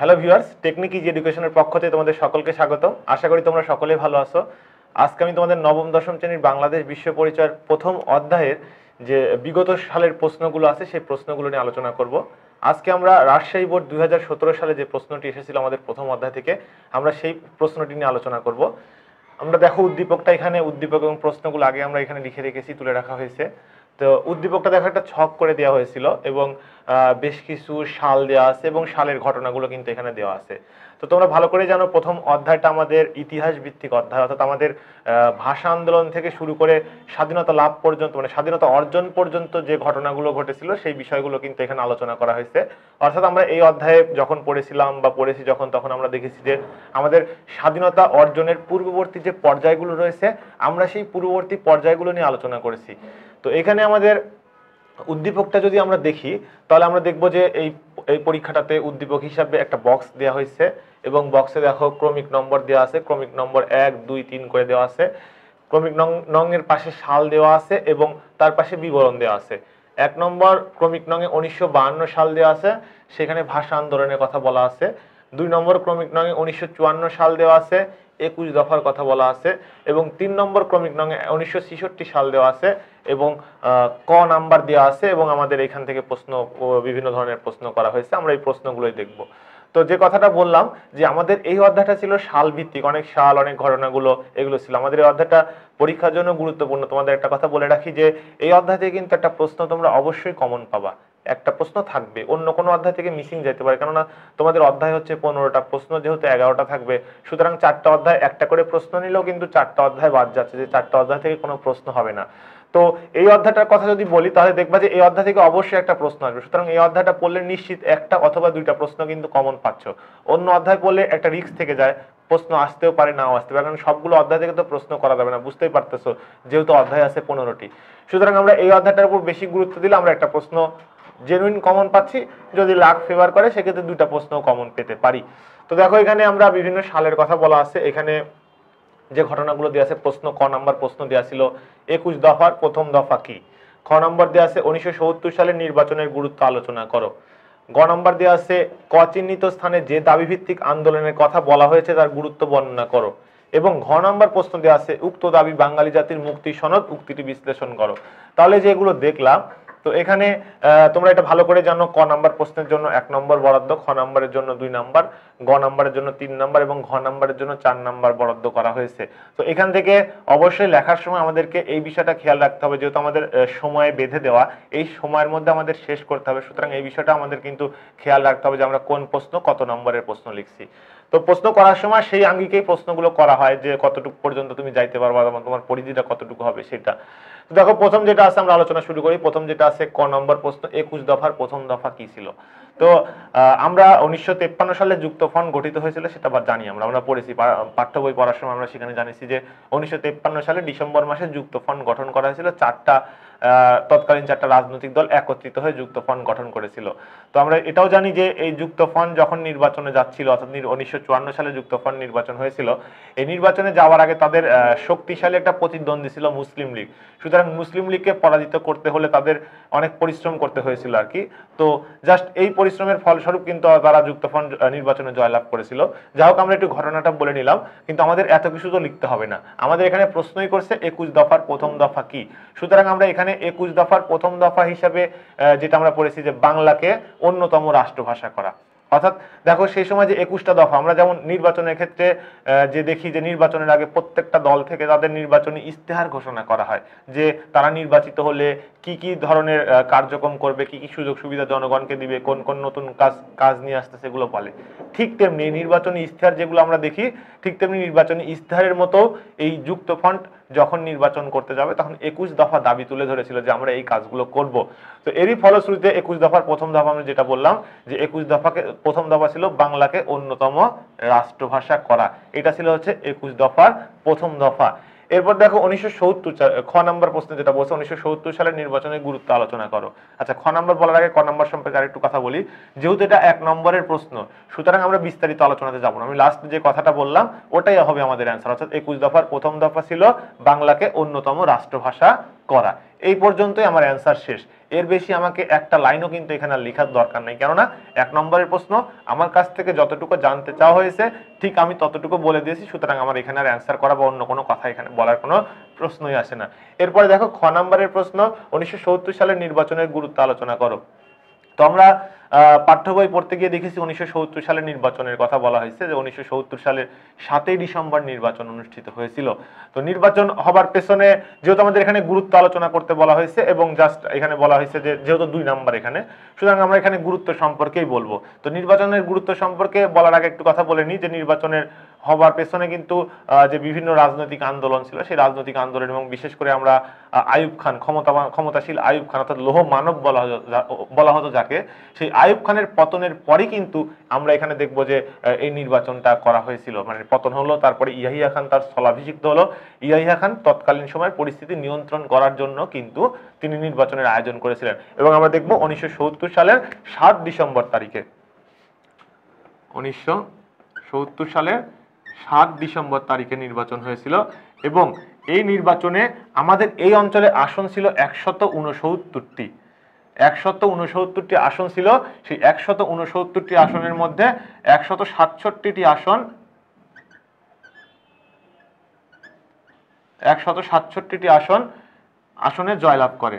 hello viewers technique easy এডুকেশনের পক্ষ থেকে তোমাদের সকলকে স্বাগত আশা করি তোমরা সকলে ভালো আছো আজকে আমি তোমাদের নবম দশম শ্রেণীর বাংলাদেশ বিশ্ব পরিচয়ের প্রথম অধ্যায়ের যে বিগত সালের প্রশ্নগুলো আছে সেই প্রশ্নগুলো নিয়ে আলোচনা করব আজকে আমরা রাজশাহী বোর্ড দুই সালে যে প্রশ্নটি এসেছিল আমাদের প্রথম অধ্যায় থেকে আমরা সেই প্রশ্নটি নিয়ে আলোচনা করব আমরা দেখো উদ্দীপকটা এখানে উদ্দীপক এবং প্রশ্নগুলো আগে আমরা এখানে লিখে রেখেছি তুলে রাখা হয়েছে তো উদ্দীপকটা দেখো একটা ছক করে দেওয়া হয়েছিল এবং বেশ কিছু সাল দেওয়া আছে এবং সালের ঘটনাগুলো কিন্তু এখানে দেওয়া আছে তো তোমরা ভালো করে জানো প্রথম অধ্যায়টা আমাদের ইতিহাস ভিত্তিক অধ্যায় অর্থাৎ আমাদের ভাষা আন্দোলন থেকে শুরু করে স্বাধীনতা লাভ পর্যন্ত মানে স্বাধীনতা অর্জন পর্যন্ত যে ঘটনাগুলো ঘটেছিল সেই বিষয়গুলো কিন্তু এখানে আলোচনা করা হয়েছে অর্থাৎ আমরা এই অধ্যায়ে যখন পড়েছিলাম বা পড়েছি যখন তখন আমরা দেখেছি যে আমাদের স্বাধীনতা অর্জনের পূর্ববর্তী যে পর্যায়গুলো রয়েছে আমরা সেই পূর্ববর্তী পর্যায়গুলো নিয়ে আলোচনা করেছি তো এখানে আমাদের উদ্দীপকটা যদি আমরা দেখি তাহলে আমরা দেখব যে এই এই পরীক্ষাটাতে উদ্দীপক হিসাবে একটা বক্স দেওয়া হয়েছে এবং বক্সে দেখো ক্রমিক নম্বর দেওয়া আছে ক্রমিক নম্বর এক দুই তিন করে দেওয়া আছে ক্রমিক নং এর পাশে সাল দেওয়া আছে এবং তার পাশে বিবরণ দেওয়া আছে এক নম্বর ক্রমিক নঙে উনিশশো সাল দেওয়া আছে সেখানে ভাষা আন্দোলনের কথা বলা আছে দুই নম্বর ক্রমিক নঙে উনিশশো সাল দেওয়া আছে একুশ দফার কথা বলা আছে এবং তিন নম্বর ক্রমিক নঙে উনিশশো সাল দেওয়া আছে এবং ক নাম্বার দেওয়া আছে এবং আমাদের এখান থেকে প্রশ্ন বিভিন্ন ধরনের প্রশ্ন করা হয়েছে আমরা এই প্রশ্নগুলোই দেখব তো যে কথাটা বললাম যে আমাদের এই অধ্যায়টা ছিল শাল ভিত্তিক অনেক সাল অনেক ঘটনাগুলো এগুলো ছিল আমাদের এই অধ্যায়টা পরীক্ষার জন্য গুরুত্বপূর্ণ তোমাদের একটা কথা বলে রাখি যে এই অধ্যায় থেকে কিন্তু একটা প্রশ্ন তোমরা অবশ্যই কমন পাবা একটা প্রশ্ন থাকবে অন্য কোনো অধ্যায় থেকে মিসিং যেতে পারে কেননা তোমাদের অধ্যায় হচ্ছে পনেরোটা প্রশ্ন যেহেতু এগারোটা থাকবে সুতরাং চারটা অধ্যায় একটা করে প্রশ্ন নিলেও কিন্তু চারটা অধ্যায় বাদ যাচ্ছে যে চারটা অধ্যায় থেকে কোনো প্রশ্ন হবে না তো এই অধ্যায়টার কথা যদি বলি তাহলে দেখবা যে এই অধ্যায় থেকে অবশ্যই একটা প্রশ্ন আসবে সুতরাং এই অধ্যায়টা পড়লে নিশ্চিত একটা অথবা দুইটা প্রশ্ন কিন্তু কমন পাচ্ছ অন্য অধ্যায় পড়লে একটা রিক্স থেকে যায় প্রশ্ন আসতেও পারে নাও আসতে পারে কারণ সবগুলো অধ্যায় থেকে তো প্রশ্ন করা যাবে না বুঝতেই পারতেছো যেহেতু অধ্যায় আছে পনেরোটি সুতরাং আমরা এই অধ্যায়টার উপর বেশি গুরুত্ব দিলে আমরা একটা প্রশ্ন জেনুইন কমন পাচ্ছি যদি লাখ ফেভার করে সেক্ষেত্রে দুটা প্রশ্ন কমন পেতে পারি তো দেখো এখানে আমরা বিভিন্ন সালের কথা বলা আছে এখানে যে ঘটনাগুলো দেওয়া আছে প্রশ্ন ক নাম্বার প্রশ্ন দেওয়া ছিল একুশ দফার প্রথম দফা কি খ নম্বর দেওয়া আছে উনিশশো সালে নির্বাচনের গুরুত্ব আলোচনা করো গ নম্বর দেওয়া আছে ক চিহ্নিত স্থানে যে দাবিভিত্তিক আন্দোলনের কথা বলা হয়েছে তার গুরুত্ব বর্ণনা করো এবং ঘ নম্বর প্রশ্ন দেওয়া আছে উক্ত দাবি বাঙালি জাতির মুক্তি সনদ উক্তিটি বিশ্লেষণ করো তাহলে যেগুলো দেখলাম তো এখানে তোমরা এটা ভালো করে জানো ক নাম্বার প্রশ্নের জন্য এক নম্বর বরাদ্দ খ নাম্বারের জন্য দুই নাম্বার গ নাম্বারের জন্য তিন নাম্বার এবং ঘ নাম্বারের জন্য চার নাম্বার বরাদ্দ করা হয়েছে তো এখান থেকে অবশ্যই লেখার সময় আমাদেরকে এই বিষয়টা খেয়াল রাখতে হবে যেহেতু আমাদের সময়ে বেঁধে দেওয়া এই সময়ের মধ্যে আমাদের শেষ করতে হবে সুতরাং এই বিষয়টা আমাদের কিন্তু খেয়াল রাখতে হবে যে আমরা কোন প্রশ্ন কত নম্বরের প্রশ্ন লিখছি তো প্রশ্ন করার সময় সেই আঙ্গিকেই প্রশ্নগুলো করা হয় যে কতটুকু পর্যন্ত তুমি যাইতে পারবা এবং তোমার পরিধিটা কতটুকু হবে সেটা তো দেখো প্রথম যেটা আছে আমরা আলোচনা শুরু করি প্রথম যেটা আছে ক নম্বর প্রশ্ন একুশ দফার প্রথম দফা কি ছিল তো আমরা উনিশশো তেপ্পান্ন সালে যুক্ত যুক্তফন গঠিত হয়েছিল সেটা জানি আমরা আমরা পড়েছি পাঠ্য বই পড়ার সময় আমরা সেখানে জানিয়েছি যে উনিশশো সালে ডিসেম্বর মাসে যুক্ত ফন্ড গঠন করা হয়েছিল চারটা তৎকালীন চারটা রাজনৈতিক দল একত্রিত হয়ে যুক্তফ্রন্ট গঠন করেছিল তো আমরা এটাও জানি যে এই যুক্তফ্রন্ট যখন নির্বাচনে যাচ্ছিল অর্থাৎ উনিশশো সালে যুক্তফ্রন্ট নির্বাচন হয়েছিল এই নির্বাচনে যাওয়ার আগে তাদের শক্তিশালী একটা প্রতিদ্বন্দ্বী ছিল মুসলিম লীগ সুতরাং মুসলিম লীগকে পরাজিত করতে হলে তাদের অনেক পরিশ্রম করতে হয়েছিল আর কি তো জাস্ট এই পরিশ্রমের ফলস্বরূপ কিন্তু তারা যুক্তফ্রন্ট নির্বাচনে জয়লাভ করেছিল যা হোক আমরা একটু ঘটনাটা বলে নিলাম কিন্তু আমাদের এত কিছু তো লিখতে হবে না আমাদের এখানে প্রশ্নই করছে একুশ দফার প্রথম দফা কি সুতরাং আমরা এখানে এখানে একুশ দফার প্রথম দফা হিসাবে যেটা আমরা পড়েছি যে বাংলাকে অন্যতম রাষ্ট্রভাষা করা অর্থাৎ দেখো সেই সময় যে একুশটা দফা আমরা যেমন নির্বাচনের ক্ষেত্রে যে দেখি যে নির্বাচনের আগে প্রত্যেকটা দল থেকে তাদের নির্বাচনী ইস্তেহার ঘোষণা করা হয় যে তারা নির্বাচিত হলে কি কি ধরনের কার্যক্রম করবে কি কি সুযোগ সুবিধা জনগণকে দিবে কোন কোন নতুন কাজ কাজ নিয়ে আসতে সেগুলো বলে ঠিক তেমনি নির্বাচনী ইস্তেহার যেগুলো আমরা দেখি ঠিক তেমনি নির্বাচনী ইস্তেহারের মতো এই যুক্ত ফন্ট যখন নির্বাচন করতে যাবে তখন একুশ দফা দাবি তুলে ধরেছিল যে আমরা এই কাজগুলো করব তো এরই ফলশ্রুতিতে একুশ দফার প্রথম দফা আমি যেটা বললাম যে একুশ দফাকে প্রথম দফা ছিল বাংলাকে অন্যতম রাষ্ট্রভাষা করা এটা ছিল হচ্ছে একুশ দফার প্রথম দফা এরপর দেখো উনিশশো সত্তর খ নম্বর প্রশ্ন যেটা বলছে উনিশশো সত্তর সালের নির্বাচনের গুরুত্ব আলোচনা করো আচ্ছা খ নম্বর বলার আগে ক নম্বর সম্পর্কে আরেকটু কথা বলি যেহেতু এটা এক নম্বরের প্রশ্ন সুতরাং আমরা বিস্তারিত আলোচনাতে যাবো না আমি লাস্ট যে কথাটা বললাম ওটাই হবে আমাদের অ্যান্সার অর্থাৎ একুশ দফার প্রথম দফা ছিল বাংলাকে অন্যতম রাষ্ট্রভাষা করা এই পর্যন্তই আমার অ্যান্সার শেষ এর বেশি আমাকে একটা লাইনও কিন্তু এখানে লেখার দরকার নেই কেননা এক নম্বরের প্রশ্ন আমার কাছ থেকে যতটুকু জানতে চাওয়া হয়েছে ঠিক আমি ততটুকু বলে দিয়েছি সুতরাং আমার এখানে আর অ্যান্সার করা বা অন্য কোনো কথা এখানে বলার কোনো প্রশ্নই আসে না এরপরে দেখো খ নম্বরের প্রশ্ন উনিশশো সালের নির্বাচনের গুরুত্ব আলোচনা করো তো আমরা পাঠ্য বই পড়তে গিয়ে দেখেছি উনিশশো সালের নির্বাচনের কথা বলা হয়েছে যে উনিশশো সালের সাতই ডিসেম্বর নির্বাচন অনুষ্ঠিত হয়েছিল তো নির্বাচন হবার পেছনে যেহেতু আমাদের এখানে গুরুত্ব আলোচনা করতে বলা হয়েছে এবং জাস্ট এখানে বলা হয়েছে যে যেহেতু দুই নাম্বার এখানে সুতরাং আমরা এখানে গুরুত্ব সম্পর্কেই বলবো তো নির্বাচনের গুরুত্ব সম্পর্কে বলার আগে একটু কথা বলে নিই যে নির্বাচনের হবার পেছনে কিন্তু যে বিভিন্ন রাজনৈতিক আন্দোলন ছিল সেই রাজনৈতিক আন্দোলন এবং বিশেষ করে আমরা আয়ুব খান ক্ষমতা ক্ষমতাশীল আয়ুব খান অর্থাৎ লোহ মানব বলা বলা হতো যাকে সেই আয়ুব খানের পতনের পরই কিন্তু আমরা এখানে দেখব যে এই নির্বাচনটা করা হয়েছিল মানে পতন হলো তারপরে ইয়াহিয়া খান তার স্থলাভিষিক্ত হলো ইয়াহিয়া খান তৎকালীন সময় পরিস্থিতি নিয়ন্ত্রণ করার জন্য কিন্তু তিনি নির্বাচনের আয়োজন করেছিলেন এবং আমরা দেখব উনিশশো সালের সাত ডিসেম্বর তারিখে উনিশশো সালের সাত ডিসেম্বর তারিখে নির্বাচন হয়েছিল এবং এই নির্বাচনে আমাদের এই অঞ্চলে আসন ছিল একশত উনসত্তরটি একশত উনসত্তরটি আসন ছিল সেই একশত উনসত্তরটি আসনের মধ্যে একশত সাতষট্টিটি আসন একশত সাতষট্টিটি আসন আসনে জয়লাভ করে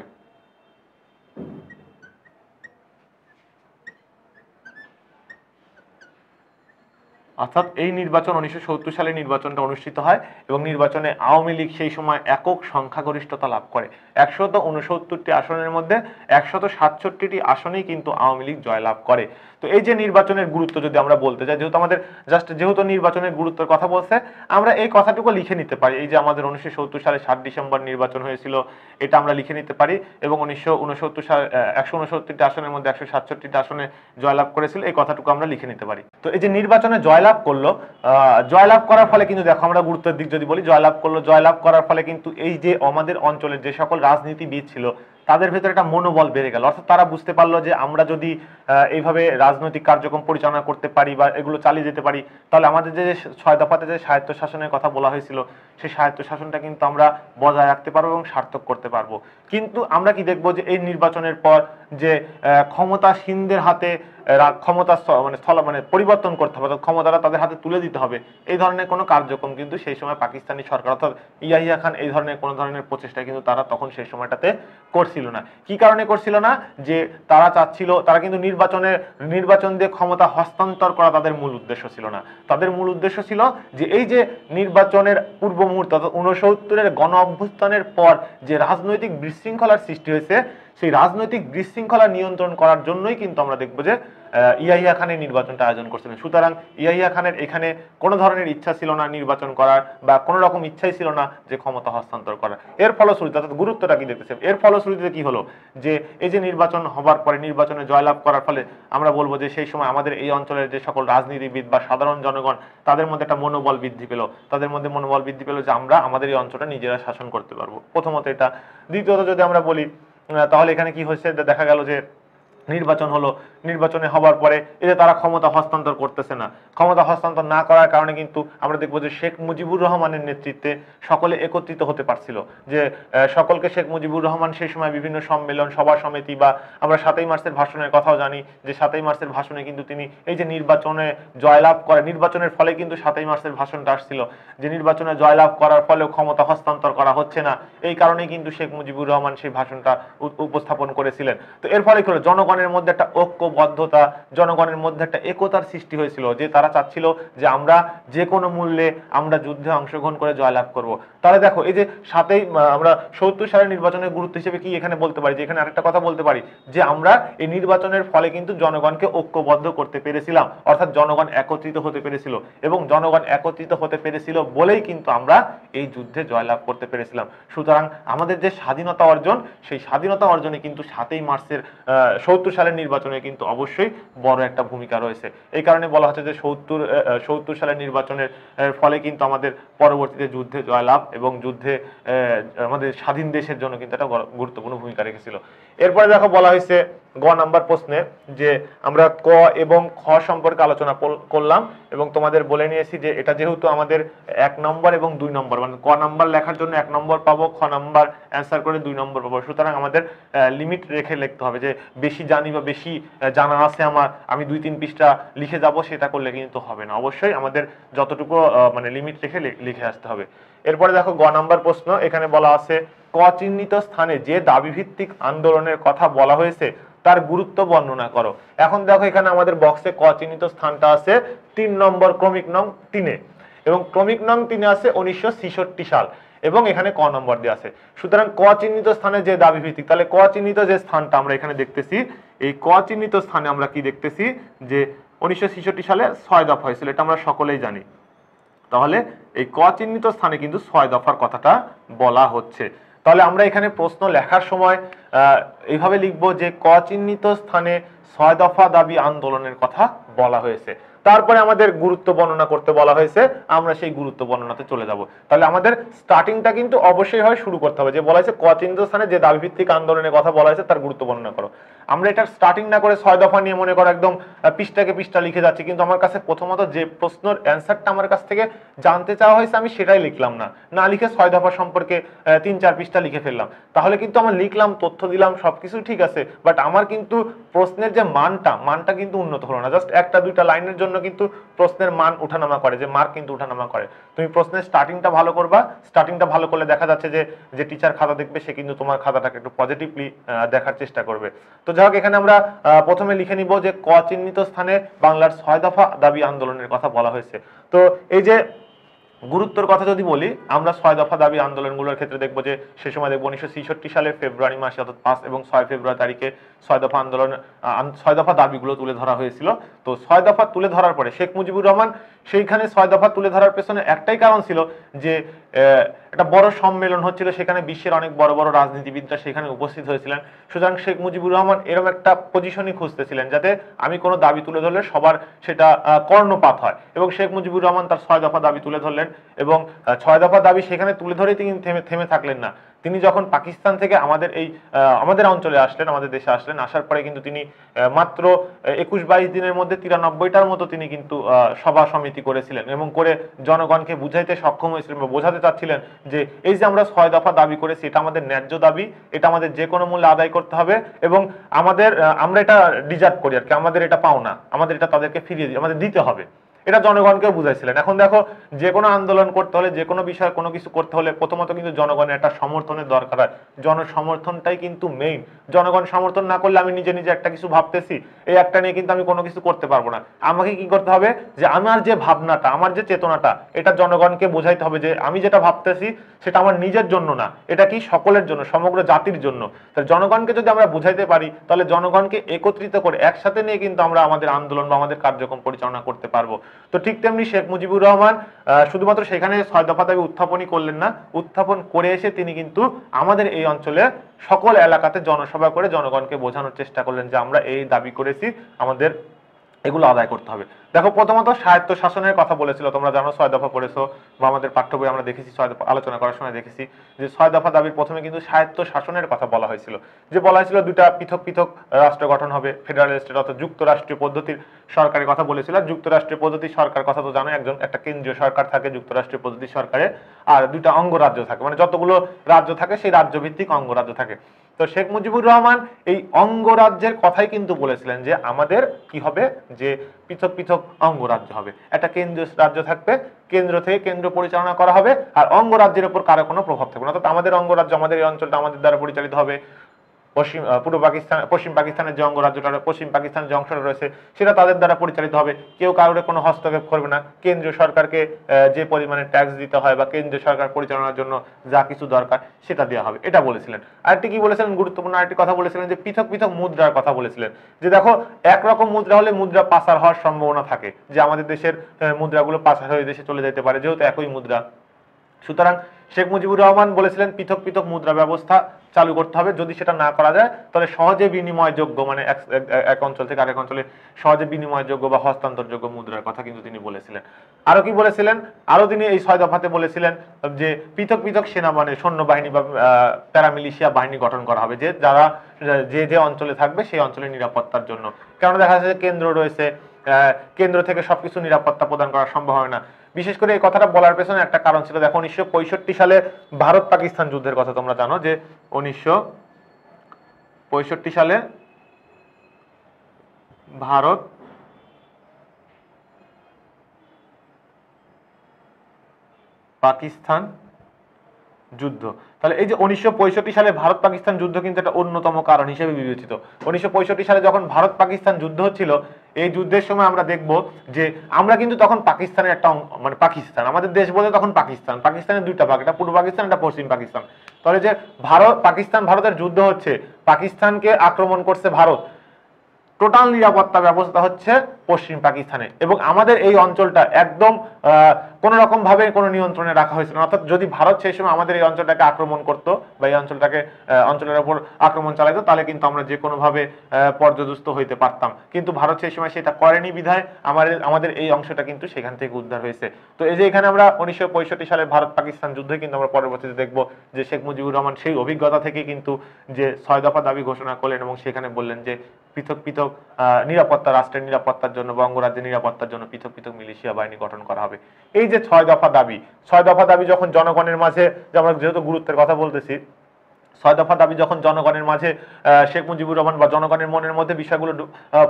অর্থাৎ এই নির্বাচন উনিশশো সালে নির্বাচনটা অনুষ্ঠিত হয় এবং নির্বাচনে আওয়ামী লীগ সেই সময় একক সংখ্যাগরিষ্ঠতা লাভ করে একশত উনসত্তরটি আসনের মধ্যে একশত সাতষট্টিটি আসনেই কিন্তু আওয়ামী লীগ জয়লাভ করে তো এই যে নির্বাচনের গুরুত্ব যদি আমরা বলতে চাই যেহেতু আমাদের জাস্ট যেহেতু নির্বাচনের গুরুত্বের কথা বলছে আমরা এই কথাটুকু লিখে নিতে পারি এই যে আমাদের উনিশশো সত্তর সালে সাত ডিসেম্বর নির্বাচন হয়েছিল এটা আমরা লিখে নিতে পারি এবং উনিশশো উনসত্তর সাল একশো উনসত্তরটি আসনের মধ্যে একশো সাতষট্টিটা আসনে জয়লাভ করেছিল এই কথাটুকু আমরা লিখে নিতে পারি তো এই যে নির্বাচনে জয়লাভ করলো জয়লাভ করার ফলে কিন্তু দেখো আমরা গুরুত্বের দিক যদি বলি জয়লাভ করলো জয়লাভ করার ফলে কিন্তু এই যে আমাদের অঞ্চলের যে সকল রাজনীতিবিদ ছিল তাদের ভেতরে একটা মনোবল বেড়ে গেল অর্থাৎ তারা বুঝতে পারলো যে আমরা যদি এইভাবে রাজনৈতিক কার্যক্রম পরিচালনা করতে পারি বা এগুলো চালিয়ে যেতে পারি তাহলে আমাদের যে ছয় দফাতে যে স্বায়ত্তশাসনের শাসনের কথা বলা হয়েছিল সেই স্বায়ত্তশাসনটা শাসনটা কিন্তু আমরা বজায় রাখতে পারবো এবং সার্থক করতে পারবো কিন্তু আমরা কি দেখবো যে এই নির্বাচনের পর যে ক্ষমতাসীনদের হাতে ক্ষমতা মানে স্থল মানে পরিবর্তন করতে হবে অর্থাৎ ক্ষমতাটা তাদের হাতে তুলে দিতে হবে এই ধরনের কোনো কার্যক্রম কিন্তু সেই সময় পাকিস্তানি সরকার অর্থাৎ ইয়াহিয়া খান এই ধরনের কোনো ধরনের প্রচেষ্টা কিন্তু তারা তখন সেই সময়টাতে করছিল না কি কারণে করছিল না যে তারা চাচ্ছিল তারা কিন্তু নির্বাচনের নির্বাচন দিয়ে ক্ষমতা হস্তান্তর করা তাদের মূল উদ্দেশ্য ছিল না তাদের মূল উদ্দেশ্য ছিল যে এই যে নির্বাচনের পূর্ব মুহূর্ত অর্থাৎ উনসত্তরের গণ অভ্যুত্থানের পর যে রাজনৈতিক বিশৃঙ্খলার সৃষ্টি হয়েছে সেই রাজনৈতিক বিশৃঙ্খলা নিয়ন্ত্রণ করার জন্যই কিন্তু আমরা দেখবো যে ইয়াহিয়া খানের নির্বাচনটা আয়োজন করছিলেন সুতরাং ইয়াহিয়া খানের এখানে কোনো ধরনের ইচ্ছা ছিল না নির্বাচন করার বা কোনো রকম ইচ্ছাই ছিল না যে ক্ষমতা হস্তান্তর করার এর ফলশ্রুতি অর্থাৎ গুরুত্বটা কি দেখতেছে এর ফলশ্রুতিতে কি হলো যে এই যে নির্বাচন হবার পরে নির্বাচনে জয়লাভ করার ফলে আমরা বলবো যে সেই সময় আমাদের এই অঞ্চলের যে সকল রাজনীতিবিদ বা সাধারণ জনগণ তাদের মধ্যে একটা মনোবল বৃদ্ধি পেল তাদের মধ্যে মনোবল বৃদ্ধি পেল যে আমরা আমাদের এই অঞ্চলটা নিজেরা শাসন করতে পারবো প্রথমত এটা দ্বিতীয়ত যদি আমরা বলি তাহলে এখানে কি হয়েছে দেখা গেল যে নির্বাচন হলো নির্বাচনে হবার পরে এতে তারা ক্ষমতা হস্তান্তর করতেছে না ক্ষমতা হস্তান্তর না করার কারণে কিন্তু আমরা দেখবো যে শেখ মুজিবুর রহমানের নেতৃত্বে সকলে একত্রিত হতে পারছিল যে সকলকে শেখ মুজিবুর রহমান সেই সময় বিভিন্ন সম্মেলন সভা সমিতি বা আমরা সাতই মার্চের ভাষণের কথাও জানি যে সাতই মার্চের ভাষণে কিন্তু তিনি এই যে নির্বাচনে জয়লাভ করে নির্বাচনের ফলে কিন্তু সাতই মার্চের ভাষণটা আসছিল যে নির্বাচনে জয়লাভ করার ফলেও ক্ষমতা হস্তান্তর করা হচ্ছে না এই কারণেই কিন্তু শেখ মুজিবুর রহমান সেই ভাষণটা উপস্থাপন করেছিলেন তো এর ফলে কি হলো জনগণ জনগণের মধ্যে একটা ঐক্যবদ্ধতা জনগণের মধ্যে একটা একতার সৃষ্টি হয়েছিল যে তারা চাচ্ছিল যে আমরা যে কোনো মূল্যে আমরা যুদ্ধে অংশগ্রহণ করে জয়লাভ করব তাহলে দেখো এই যে সাথেই আমরা সত্তর সালের নির্বাচনের গুরুত্ব হিসেবে কি এখানে বলতে পারি যে এখানে আরেকটা কথা বলতে পারি যে আমরা এই নির্বাচনের ফলে কিন্তু জনগণকে ঐক্যবদ্ধ করতে পেরেছিলাম অর্থাৎ জনগণ একত্রিত হতে পেরেছিল এবং জনগণ একত্রিত হতে পেরেছিল বলেই কিন্তু আমরা এই যুদ্ধে জয়লাভ করতে পেরেছিলাম সুতরাং আমাদের যে স্বাধীনতা অর্জন সেই স্বাধীনতা অর্জনে কিন্তু সাতেই মার্চের আহ সত্তর সালের নির্বাচনে কিন্তু অবশ্যই বড় একটা ভূমিকা রয়েছে এই কারণে বলা হচ্ছে যে সত্তর সত্তর সালের নির্বাচনের ফলে কিন্তু আমাদের পরবর্তীতে যুদ্ধে জয়লাভ এবং যুদ্ধে আমাদের স্বাধীন দেশের জন্য কিন্তু একটা গুরুত্বপূর্ণ ভূমিকা রেখেছিল এরপরে দেখো বলা হয়েছে গ নাম্বার প্রশ্নে যে আমরা ক এবং খ সম্পর্কে আলোচনা করলাম এবং তোমাদের বলে নিয়েছি যে এটা যেহেতু আমাদের এক নম্বর এবং দুই নম্বর মানে ক নাম্বার লেখার জন্য এক নম্বর পাবো খ নাম্বার অ্যান্সার করে দুই নম্বর পাবো সুতরাং আমাদের লিমিট রেখে লিখতে হবে যে বেশি জানি বা বেশি জানা আছে আমার আমি দুই তিন পৃষ্ঠা লিখে যাব সেটা করলে কিন্তু হবে না অবশ্যই আমাদের যতটুকু মানে লিমিট রেখে লিখে আসতে হবে এরপরে দেখো গ নাম্বার প্রশ্ন এখানে বলা আছে ক চিহ্নিত স্থানে যে দাবিভিত্তিক আন্দোলনের কথা বলা হয়েছে তার গুরুত্ব বর্ণনা করো এখন দেখো এখানে আমাদের বক্সে ক চিহ্নিত স্থানটা আছে তিন নম্বর ক্রমিক নং তিনে এবং ক্রমিক নং তিনে আছে উনিশশো সাল এবং এখানে ক নম্বর দেওয়া আছে সুতরাং ক চিহ্নিত স্থানে যে দাবি ভিত্তিক তাহলে ক চিহ্নিত যে স্থানটা আমরা এখানে দেখতেছি এই ক চিহ্নিত স্থানে আমরা কি দেখতেছি যে উনিশশো সালে ছয় দফা হয়েছিল এটা আমরা সকলেই জানি তাহলে এই ক চিহ্নিত স্থানে কিন্তু ছয় দফার কথাটা বলা হচ্ছে তাহলে আমরা এখানে প্রশ্ন লেখার সময় এইভাবে লিখব যে ক চিহ্নিত স্থানে ছয় দফা দাবি আন্দোলনের কথা বলা হয়েছে তারপরে আমাদের গুরুত্ব বর্ণনা করতে বলা হয়েছে আমরা সেই গুরুত্ব বর্ণনাতে চলে যাব তাহলে আমাদের স্টার্টিংটা কিন্তু অবশ্যই হয় শুরু করতে হবে যে বলা হয়েছে ক চিহ্নিত স্থানে যে দাবিভিত্তিক আন্দোলনের কথা বলা হয়েছে তার গুরুত্ব বর্ণনা করো আমরা এটার স্টার্টিং না করে ছয় দফা নিয়ে মনে করো একদম পৃষ্ঠাকে পৃষ্ঠা লিখে যাচ্ছি কিন্তু আমার কাছে প্রথমত যে প্রশ্নের অ্যান্সারটা আমার কাছ থেকে জানতে চাওয়া হয়েছে আমি সেটাই লিখলাম না না লিখে ছয় দফা সম্পর্কে তিন চার পৃষ্ঠা লিখে ফেললাম তাহলে কিন্তু আমার লিখলাম তথ্য দিলাম সবকিছু ঠিক আছে বাট আমার কিন্তু প্রশ্নের যে মানটা মানটা কিন্তু উন্নত হলো না জাস্ট একটা দুইটা লাইনের জন্য কিন্তু প্রশ্নের মান উঠানামা করে যে মার্ক কিন্তু উঠানামা করে তুমি প্রশ্নের স্টার্টিংটা ভালো করবা স্টার্টিংটা ভালো করলে দেখা যাচ্ছে যে যে টিচার খাতা দেখবে সে কিন্তু তোমার খাতাটাকে একটু পজিটিভলি দেখার চেষ্টা করবে তো তো যাই হোক এখানে আমরা প্রথমে লিখে নিব যে ক চিহ্নিত স্থানে বাংলার ছয় দফা দাবি আন্দোলনের কথা বলা হয়েছে তো এই যে গুরুত্বর কথা যদি বলি আমরা ছয় দফা দাবি আন্দোলনগুলোর ক্ষেত্রে দেখব যে সে সময় দেখবো উনিশশো সালে ফেব্রুয়ারি মাসে অর্থাৎ পাঁচ এবং ছয় ফেব্রুয়ারি তারিখে ছয় দফা আন্দোলন ছয় দফা দাবিগুলো তুলে ধরা হয়েছিল তো ছয় দফা তুলে ধরার পরে শেখ মুজিবুর রহমান সেইখানে ছয় দফা তুলে ধরার পেছনে একটাই কারণ ছিল যে একটা বড় সম্মেলন হচ্ছিল সেখানে বিশ্বের অনেক বড় বড় রাজনীতিবিদরা সেখানে উপস্থিত হয়েছিলেন সুতরাং শেখ মুজিবুর রহমান এরকম একটা পজিশনই খুঁজতেছিলেন যাতে আমি কোনো দাবি তুলে ধরলে সবার সেটা কর্ণপাত হয় এবং শেখ মুজিবুর রহমান তার ছয় দফা দাবি তুলে ধরলেন এবং ছয় দফা দাবি সেখানে তুলে ধরেই তিনি থেমে থেমে থাকলেন না তিনি যখন পাকিস্তান থেকে আমাদের এই আমাদের অঞ্চলে আসলেন আমাদের দেশে আসলেন আসার পরে কিন্তু তিনি মাত্র একুশ বাইশ দিনের মধ্যে তিরানব্বইটার মতো তিনি কিন্তু সভা সমিতি করেছিলেন এবং করে জনগণকে বুঝাইতে সক্ষম হয়েছিলেন বা বোঝাতে চাচ্ছিলেন যে এই যে আমরা ছয় দফা দাবি করেছি এটা আমাদের ন্যায্য দাবি এটা আমাদের যে কোনো মূল্যে আদায় করতে হবে এবং আমাদের আমরা এটা ডিজার্ভ করি আর কি আমাদের এটা পাওনা আমাদের এটা তাদেরকে ফিরিয়ে দিই আমাদের দিতে হবে এটা জনগণকে বুঝাইছিলেন এখন দেখো যে কোনো আন্দোলন করতে হলে যে কোনো বিষয়ে কোনো কিছু করতে হলে প্রথমত কিন্তু জনগণের একটা সমর্থনের দরকার হয় জনসমর্থনটাই কিন্তু মেইন জনগণ সমর্থন না করলে আমি নিজে নিজে একটা কিছু ভাবতেছি এই একটা নিয়ে কিন্তু আমি কোনো কিছু করতে পারবো না আমাকে কি করতে হবে যে আমার যে ভাবনাটা আমার যে চেতনাটা এটা জনগণকে বোঝাইতে হবে যে আমি যেটা ভাবতেছি সেটা আমার নিজের জন্য না এটা কি সকলের জন্য সমগ্র জাতির জন্য তাহলে জনগণকে যদি আমরা বুঝাইতে পারি তাহলে জনগণকে একত্রিত করে একসাথে নিয়ে কিন্তু আমরা আমাদের আন্দোলন বা আমাদের কার্যক্রম পরিচালনা করতে পারবো তো ঠিক তেমনি শেখ মুজিবুর রহমান শুধুমাত্র সেখানে ছয় দফা দাবি উত্থাপনই করলেন না উত্থাপন করে এসে তিনি কিন্তু আমাদের এই অঞ্চলে সকল এলাকাতে জনসভা করে জনগণকে বোঝানোর চেষ্টা করলেন যে আমরা এই দাবি করেছি আমাদের এগুলো আদায় করতে হবে দেখো প্রথমত স্বায়ত্ত শাসনের কথা বলেছিল তোমরা জানো ছয় দফা পড়েছো বা আমাদের পাঠ্য বই আমরা দেখেছি ছয় দফা আলোচনা করার সময় দেখেছি যে ছয় দফা দাবির প্রথমে কিন্তু স্বায়ত্ত শাসনের কথা বলা হয়েছিল যে বলা হয়েছিল দুটা পৃথক পৃথক রাষ্ট্র গঠন হবে ফেডারেল স্টেট অর্থাৎ যুক্তরাষ্ট্রীয় পদ্ধতির সরকারের কথা বলেছিল যুক্তরাষ্ট্রের যুক্তরাষ্ট্রীয় পদ্ধতি সরকার কথা তো জানো একজন একটা কেন্দ্রীয় সরকার থাকে যুক্তরাষ্ট্রীয় পদ্ধতি সরকারে আর দুটা অঙ্গরাজ্য থাকে মানে যতগুলো রাজ্য থাকে সেই রাজ্য ভিত্তিক অঙ্গরাজ্য থাকে তো শেখ মুজিবুর রহমান এই অঙ্গরাজ্যের কথাই কিন্তু বলেছিলেন যে আমাদের কি হবে যে পৃথক পৃথক অঙ্গরাজ্য হবে একটা কেন্দ্রীয় রাজ্য থাকবে কেন্দ্র থেকে কেন্দ্র পরিচালনা করা হবে আর অঙ্গরাজ্যের উপর কারো কোনো প্রভাব থাকবে না অর্থাৎ আমাদের অঙ্গরাজ্য আমাদের এই অঞ্চলটা আমাদের দ্বারা পরিচালিত হবে পশ্চিম পূর্ব পাকিস্তান পশ্চিম পাকিস্তানের যে অঙ্গরাজ্যটা পশ্চিম পাকিস্তানের যে অংশটা রয়েছে সেটা তাদের দ্বারা পরিচালিত হবে কেউ কারোর কোনো হস্তক্ষেপ করবে না কেন্দ্রীয় সরকারকে যে পরিমাণে ট্যাক্স দিতে হয় বা কেন্দ্রীয় সরকার পরিচালনার জন্য যা কিছু দরকার সেটা দেওয়া হবে এটা বলেছিলেন আরেকটি কি বলেছিলেন গুরুত্বপূর্ণ আরেকটি কথা বলেছিলেন যে পৃথক পৃথক মুদ্রার কথা বলেছিলেন যে দেখো একরকম মুদ্রা হলে মুদ্রা পাচার হওয়ার সম্ভাবনা থাকে যে আমাদের দেশের মুদ্রাগুলো পাচার হয়ে দেশে চলে যেতে পারে যেহেতু একই মুদ্রা সুতরাং শেখ মুজিবুর রহমান বলেছিলেন পৃথক পৃথক মুদ্রা ব্যবস্থা চালু করতে হবে যদি সেটা না করা যায় তাহলে সহজে বিনিময়যোগ্য মানে এক অঞ্চল থেকে আরেক অঞ্চলে সহজে বিনিময়যোগ্য বা হস্তান্তরযোগ্য মুদ্রার কথা কিন্তু তিনি বলেছিলেন আরো কি বলেছিলেন আরো তিনি এই ছয় দফাতে বলেছিলেন যে পৃথক পৃথক সেনা মানে সৈন্যবাহিনী বা প্যারামিলিশিয়া বাহিনী গঠন করা হবে যে যারা যে যে অঞ্চলে থাকবে সেই অঞ্চলের নিরাপত্তার জন্য কেন দেখা যাচ্ছে কেন্দ্র রয়েছে কেন্দ্র থেকে সবকিছু নিরাপত্তা প্রদান করা সম্ভব হয় না বিশেষ করে এই কথাটা বলার পেছনে একটা কারণ ছিল দেখো উনিশশো সালে ভারত পাকিস্তান যুদ্ধের কথা তোমরা জানো যে উনিশশো সালে ভারত পাকিস্তান যুদ্ধ তাহলে এই যে উনিশশো সালে ভারত পাকিস্তান যুদ্ধ কিন্তু একটা অন্যতম কারণ হিসেবে বিবেচিত উনিশশো সালে যখন ভারত পাকিস্তান যুদ্ধ হচ্ছিল এই যুদ্ধের সময় আমরা দেখব যে আমরা কিন্তু তখন পাকিস্তানের একটা মানে পাকিস্তান আমাদের দেশ বলে তখন পাকিস্তান পাকিস্তানের দুইটা ভাগ একটা পূর্ব পাকিস্তান একটা পশ্চিম পাকিস্তান তাহলে যে ভারত পাকিস্তান ভারতের যুদ্ধ হচ্ছে পাকিস্তানকে আক্রমণ করছে ভারত টোটাল নিরাপত্তা ব্যবস্থা হচ্ছে পশ্চিম পাকিস্তানে এবং আমাদের এই অঞ্চলটা একদম কোন রকম ভাবে কোনো নিয়ন্ত্রণে রাখা হয়েছিল অর্থাৎ যদি ভারত সেই সময় আমাদের এই অঞ্চলটাকে আক্রমণ করত বা এই অঞ্চলটাকে অঞ্চলের উপর আক্রমণ চালাইতো তাহলে কিন্তু আমরা যে কোনোভাবে পর্যদস্ত হইতে পারতাম কিন্তু ভারত সেই সময় সেটা করেনি বিধায় আমাদের আমাদের এই অংশটা কিন্তু সেখান থেকে উদ্ধার হয়েছে তো এই যে এখানে আমরা উনিশশো সালে ভারত পাকিস্তান যুদ্ধে কিন্তু আমরা পরবর্তীতে দেখব যে শেখ মুজিবুর রহমান সেই অভিজ্ঞতা থেকে কিন্তু যে ছয় দফা দাবি ঘোষণা করলেন এবং সেখানে বললেন যে পৃথক পৃথক নিরাপত্তা রাষ্ট্রের নিরাপত্তার জন্য জন্য বঙ্গরাজ্যে নিরাপত্তার জন্য পৃথক পৃথক মিলিশিয়া বাহিনী গঠন করা হবে এই যে ছয় দফা দাবি ছয় দফা দাবি যখন জনগণের মাঝে যে আমরা যেহেতু গুরুত্বের কথা বলতেছি ছয় দফা দাবি যখন জনগণের মাঝে শেখ মুজিবুর রহমান বা জনগণের মনের মধ্যে বিষয়গুলো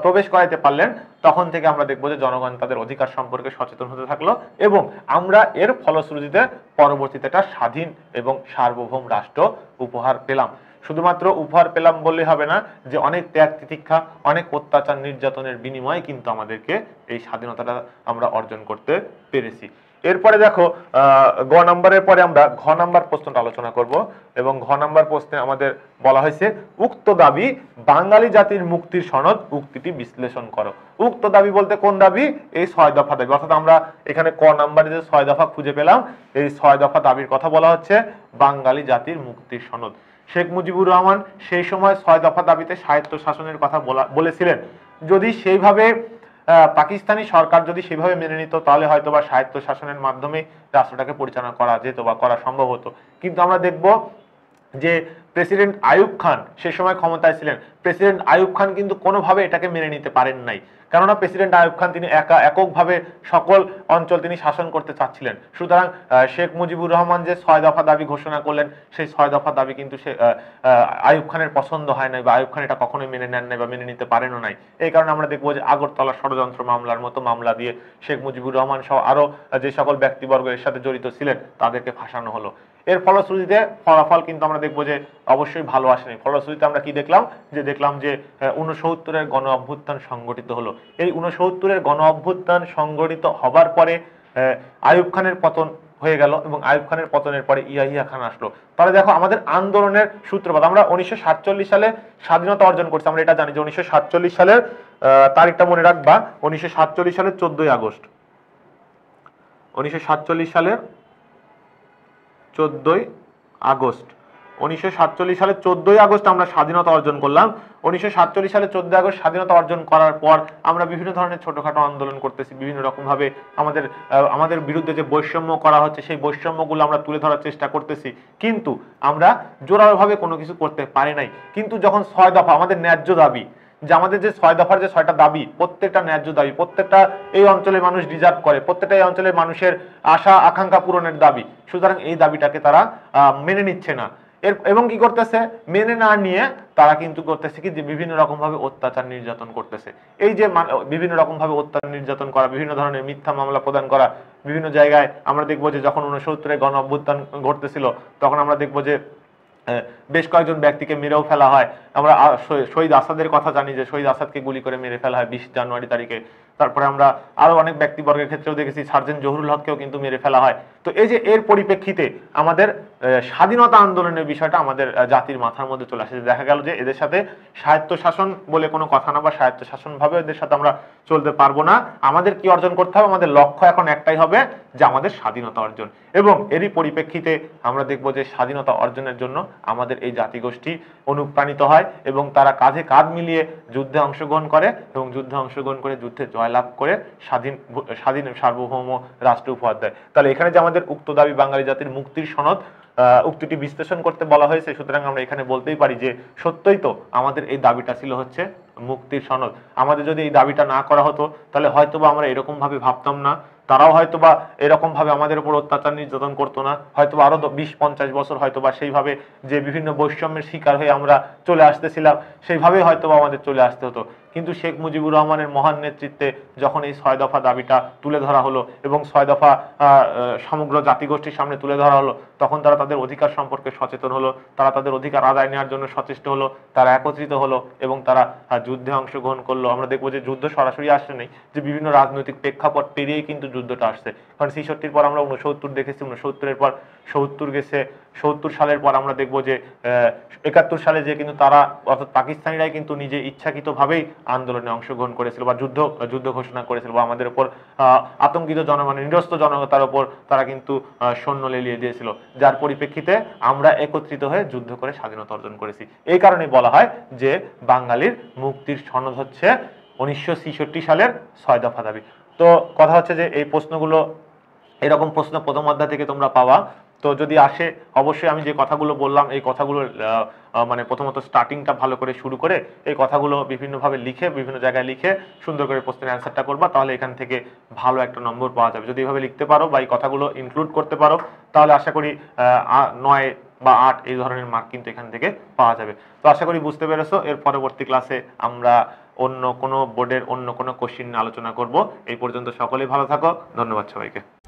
প্রবেশ করাইতে পারলেন তখন থেকে আমরা দেখবো যে জনগণ তাদের অধিকার সম্পর্কে সচেতন হতে থাকলো এবং আমরা এর ফলশ্রুতিতে পরবর্তীতে একটা স্বাধীন এবং সার্বভৌম রাষ্ট্র উপহার পেলাম শুধুমাত্র উপহার পেলাম বললে হবে না যে অনেক ত্যাগ তিতিক্ষা অনেক অত্যাচার নির্যাতনের বিনিময়ে কিন্তু আমাদেরকে এই স্বাধীনতাটা আমরা অর্জন করতে পেরেছি এরপরে দেখো গ নম্বরের পরে আমরা ঘ নাম্বার প্রশ্নটা আলোচনা করব এবং ঘ নাম্বার প্রশ্নে আমাদের বলা হয়েছে উক্ত দাবি বাঙালি জাতির মুক্তির সনদ উক্তিটি বিশ্লেষণ করো উক্ত দাবি বলতে কোন দাবি এই ছয় দফা দাবি অর্থাৎ আমরা এখানে ক নাম্বারে যে ছয় দফা খুঁজে পেলাম এই ছয় দফা দাবির কথা বলা হচ্ছে বাঙালি জাতির মুক্তির সনদ শেখ মুজিবুর রহমান সেই সময় ছয় দফা দাবিতে সাহিত্য শাসনের কথা বলেছিলেন যদি সেইভাবে পাকিস্তানি সরকার যদি সেভাবে মেনে নিত তাহলে হয়তো বা সাহিত্য শাসনের মাধ্যমে রাষ্ট্রটাকে পরিচালনা করা যেত বা করা সম্ভব হতো কিন্তু আমরা দেখব যে প্রেসিডেন্ট আয়ুব খান সে সময় ক্ষমতায় ছিলেন প্রেসিডেন্ট আয়ুব খান কিন্তু কোনোভাবে এটাকে মেনে নিতে পারেন নাই কেননা প্রেসিডেন্ট আয়ুব খান তিনি একা এককভাবে সকল অঞ্চল তিনি শাসন করতে চাচ্ছিলেন সুতরাং শেখ মুজিবুর রহমান যে ছয় দফা দাবি ঘোষণা করলেন সেই ছয় দফা দাবি কিন্তু সে আয়ুব খানের পছন্দ হয় নাই বা আয়ুব খান এটা কখনোই মেনে নেন নাই বা মেনে নিতে পারেনও নাই এই কারণে আমরা দেখবো যে আগরতলা ষড়যন্ত্র মামলার মতো মামলা দিয়ে শেখ মুজিবুর রহমান সহ আরও যে সকল ব্যক্তিবর্গ এর সাথে জড়িত ছিলেন তাদেরকে ফাঁসানো হলো এর ফলশ্রুতিতে ফলাফল কিন্তু আমরা দেখবো যে অবশ্যই ভালো আসেনি ফলশ্রুতিতে আমরা কি দেখলাম যে দেখলাম যে উনসত্তরের গণ অভ্যুত্থান সংগঠিত হলো এই উনসত্তরের গণ অভ্যুত্থান সংগঠিত হবার পরে আয়ুব খানের পতন হয়ে গেল এবং আয়ুব খানের পতনের পরে ইয়াহিয়া খান আসলো তাহলে দেখো আমাদের আন্দোলনের সূত্রপাত আমরা উনিশশো সালে স্বাধীনতা অর্জন করছি আমরা এটা জানি যে উনিশশো সালের তারিখটা মনে রাখবা উনিশশো সালের চোদ্দই আগস্ট উনিশশো সালের চোদ্দোই আগস্ট উনিশশো সাতচল্লিশ সালে চোদ্দোই আগস্ট আমরা স্বাধীনতা অর্জন করলাম উনিশশো সাতচল্লিশ সালে চোদ্দই আগস্ট স্বাধীনতা অর্জন করার পর আমরা বিভিন্ন ধরনের ছোটোখাটো আন্দোলন করতেছি বিভিন্ন রকমভাবে আমাদের আমাদের বিরুদ্ধে যে বৈষম্য করা হচ্ছে সেই বৈষম্যগুলো আমরা তুলে ধরার চেষ্টা করতেছি কিন্তু আমরা জোরালোভাবে কোনো কিছু করতে পারি নাই কিন্তু যখন ছয় দফা আমাদের ন্যায্য দাবি যে আমাদের যে ছয় দফার যে ছয়টা দাবি প্রত্যেকটা ন্যায্য দাবি প্রত্যেকটা এই অঞ্চলের মানুষ ডিজার্ভ করে প্রত্যেকটা এই অঞ্চলের মানুষের আশা আকাঙ্ক্ষা পূরণের দাবি সুতরাং এই দাবিটাকে তারা মেনে নিচ্ছে না এর এবং কি করতেছে মেনে না নিয়ে তারা কিন্তু করতেছে কি যে বিভিন্ন রকম ভাবে অত্যাচার নির্যাতন করতেছে এই যে বিভিন্ন রকম ভাবে অত্যাচার নির্যাতন করা বিভিন্ন ধরনের মিথ্যা মামলা প্রদান করা বিভিন্ন জায়গায় আমরা দেখবো যে যখন উনসত্তরে গণ অভ্যুত্থান ঘটতেছিল তখন আমরা দেখবো যে বেশ কয়েকজন ব্যক্তিকে মেরেও ফেলা হয় আমরা শহীদ আসাদের কথা জানি যে শহীদ আসাদকে গুলি করে মেরে ফেলা হয় বিশ জানুয়ারি তারিখে তারপরে আমরা আরো অনেক ব্যক্তিবর্গের ক্ষেত্রেও দেখেছি সার্জেন্ট জহুরুল হককেও কিন্তু মেরে ফেলা হয় তো এই যে এর পরিপ্রেক্ষিতে আমাদের স্বাধীনতা আন্দোলনের বিষয়টা আমাদের জাতির মাথার মধ্যে চলে আসে দেখা গেল যে এদের সাথে শাসন বলে কোনো কথা না বা ভাবে এদের সাথে আমরা চলতে পারবো না আমাদের কি অর্জন করতে হবে আমাদের লক্ষ্য এখন একটাই হবে যে আমাদের স্বাধীনতা অর্জন এবং এরই পরিপ্রেক্ষিতে আমরা দেখব যে স্বাধীনতা অর্জনের জন্য আমাদের এই জাতিগোষ্ঠী অনুপ্রাণিত হয় এবং তারা কাঁধে কাঁধ মিলিয়ে যুদ্ধে অংশগ্রহণ করে এবং যুদ্ধে অংশগ্রহণ করে যুদ্ধে জয়লাভ করে স্বাধীন স্বাধীন সার্বভৌম রাষ্ট্র উপহার দেয় তাহলে এখানে যে আমাদের উক্ত দাবি বাঙালি জাতির মুক্তির সনদ উক্তিটি বিশ্লেষণ করতে বলা হয়েছে সুতরাং আমরা এখানে বলতেই পারি যে সত্যই তো আমাদের এই দাবিটা ছিল হচ্ছে মুক্তির সনদ আমাদের যদি এই দাবিটা না করা হতো তাহলে হয়তো বা আমরা এরকমভাবে ভাবতাম না তারাও হয়তোবা এরকমভাবে আমাদের উপর অত্যাচার নির্যাতন করতো না হয়তো আরও বিশ পঞ্চাশ বছর হয়তো বা সেইভাবে যে বিভিন্ন বৈষম্যের শিকার হয়ে আমরা চলে আসতেছিলাম সেইভাবেই বা আমাদের চলে আসতে হতো কিন্তু শেখ মুজিবুর রহমানের মহান নেতৃত্বে যখন এই ছয় দফা দাবিটা তুলে ধরা হলো এবং ছয় দফা সমগ্র জাতিগোষ্ঠীর সামনে তুলে ধরা হলো তখন তারা তাদের অধিকার সম্পর্কে সচেতন হলো তারা তাদের অধিকার আদায় নেওয়ার জন্য সচেষ্ট হলো তারা একত্রিত হলো এবং তারা যুদ্ধে অংশগ্রহণ করলো আমরা দেখবো যে যুদ্ধ সরাসরি আসে নেই যে বিভিন্ন রাজনৈতিক প্রেক্ষাপট পেরিয়েই কিন্তু যুদ্ধটা আসছে কারণ ছিষট্টির পর আমরা উনসত্তর দেখেছি উনসত্তরের পর সত্তর গেছে সত্তর সালের পর আমরা দেখব যে একাত্তর সালে যে কিন্তু তারা অর্থাৎ পাকিস্তানিরাই কিন্তু নিজে ইচ্ছাকৃতভাবেই আন্দোলনে অংশগ্রহণ করেছিল বা যুদ্ধ যুদ্ধ ঘোষণা করেছিল বা আমাদের আহ আতঙ্কিত জনগণ নিরস্ত জনতার ওপর তারা কিন্তু সৈন্য লেলিয়ে দিয়েছিল যার পরিপ্রেক্ষিতে আমরা একত্রিত হয়ে যুদ্ধ করে স্বাধীনতা অর্জন করেছি এই কারণে বলা হয় যে বাঙালির মুক্তির সনদ হচ্ছে উনিশশো সালের ছয় দফা দাবি তো কথা হচ্ছে যে এই প্রশ্নগুলো এরকম প্রশ্ন প্রথম অধ্যায় থেকে তোমরা পাওয়া তো যদি আসে অবশ্যই আমি যে কথাগুলো বললাম এই কথাগুলো মানে প্রথমত স্টার্টিংটা ভালো করে শুরু করে এই কথাগুলো বিভিন্নভাবে লিখে বিভিন্ন জায়গায় লিখে সুন্দর করে প্রশ্নের অ্যান্সারটা করবা তাহলে এখান থেকে ভালো একটা নম্বর পাওয়া যাবে যদি এভাবে লিখতে পারো বা এই কথাগুলো ইনক্লুড করতে পারো তাহলে আশা করি নয় বা আট এই ধরনের মার্ক কিন্তু এখান থেকে পাওয়া যাবে তো আশা করি বুঝতে পেরেছো এর পরবর্তী ক্লাসে আমরা অন্য কোনো বোর্ডের অন্য কোনো কোশ্চিন আলোচনা করব এই পর্যন্ত সকলেই ভালো থাকো ধন্যবাদ সবাইকে